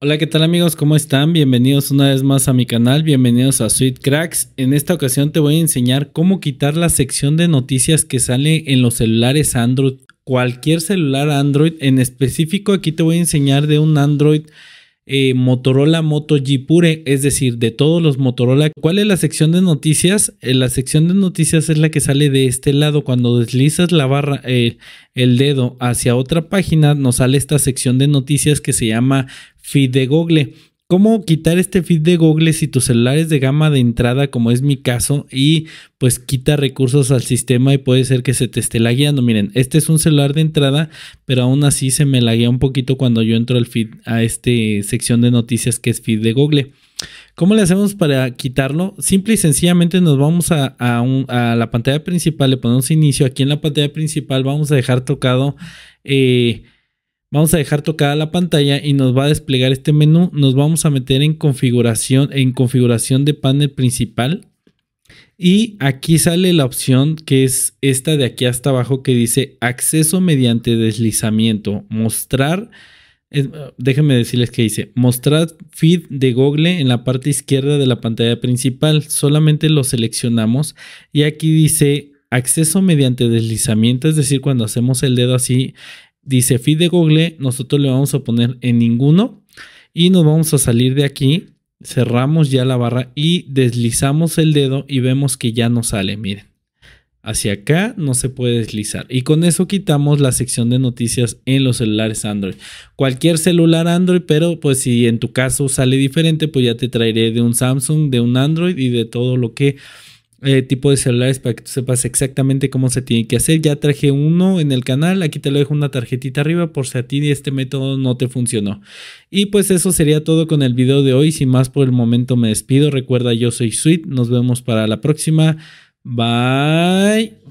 Hola, ¿qué tal amigos? ¿Cómo están? Bienvenidos una vez más a mi canal, bienvenidos a Sweet Cracks. En esta ocasión te voy a enseñar cómo quitar la sección de noticias que sale en los celulares Android. Cualquier celular Android, en específico aquí te voy a enseñar de un Android eh, Motorola Moto G Pure, es decir, de todos los Motorola. ¿Cuál es la sección de noticias? Eh, la sección de noticias es la que sale de este lado. Cuando deslizas la barra, eh, el dedo hacia otra página, nos sale esta sección de noticias que se llama Feed de Google cómo quitar este feed de Google si tu celular es de gama de entrada, como es mi caso, y pues quita recursos al sistema y puede ser que se te esté lagueando. Miren, este es un celular de entrada, pero aún así se me laguea un poquito cuando yo entro al feed a esta sección de noticias que es feed de Google. ¿Cómo le hacemos para quitarlo? Simple y sencillamente nos vamos a, a, la pantalla principal, le ponemos inicio. Aquí en la pantalla principal vamos a dejar tocado eh, Vamos a dejar tocada la pantalla y nos va a desplegar este menú. Nos vamos a meter en configuración, en configuración de panel principal. Y aquí sale la opción que es esta de aquí hasta abajo que dice acceso mediante deslizamiento, mostrar déjenme decirles que dice mostrar feed de Google en la parte izquierda de la pantalla principal. Solamente lo seleccionamos y aquí dice acceso mediante deslizamiento, es decir, cuando hacemos el dedo así dice feed de Google, nosotros le vamos a poner en ninguno y nos vamos a salir de aquí, cerramos ya la barra y deslizamos el dedo y vemos que ya no sale, miren. Hacia acá no se puede deslizar. Y con eso quitamos la sección de noticias en los celulares Android. Cualquier celular Android, pero pues si en tu caso sale diferente, pues ya te traeré de un Samsung, de un Android y de todo lo que eh, tipo de celulares para que tú sepas exactamente cómo se tiene que hacer. Ya traje uno en el canal, aquí te lo dejo una tarjetita arriba por si a ti este método no te funcionó. Y pues eso sería todo con el video de hoy, sin más por el momento me despido. Recuerda, yo soy Sweet, nos vemos para la próxima. Bye.